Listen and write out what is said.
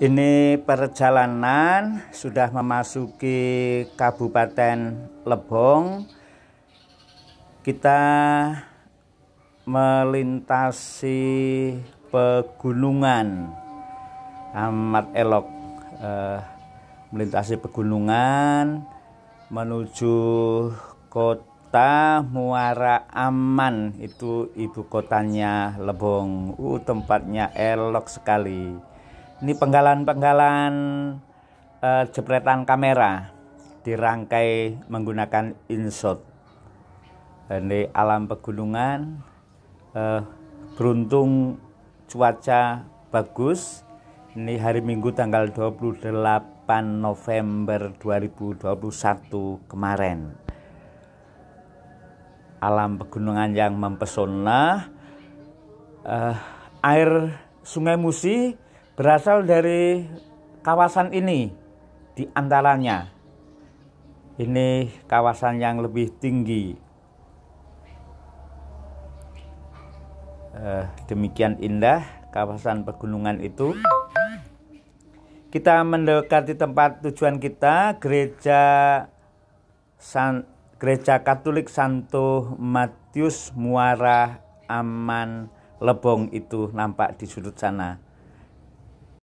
Ini perjalanan sudah memasuki Kabupaten Lebong. Kita melintasi pegunungan amat elok eh, melintasi pegunungan menuju kota Muara Aman itu ibu kotanya Lebong. Uh tempatnya elok sekali ini penggalan-penggalan uh, jepretan kamera dirangkai menggunakan insot ini alam pegunungan uh, beruntung cuaca bagus ini hari Minggu tanggal 28 November 2021 kemarin alam pegunungan yang mempesona uh, air sungai Musi berasal dari kawasan ini di antaranya ini kawasan yang lebih tinggi eh, demikian indah kawasan pegunungan itu kita mendekati tempat tujuan kita gereja San, gereja Katolik Santo Matius Muara Aman Lebong itu nampak di sudut sana.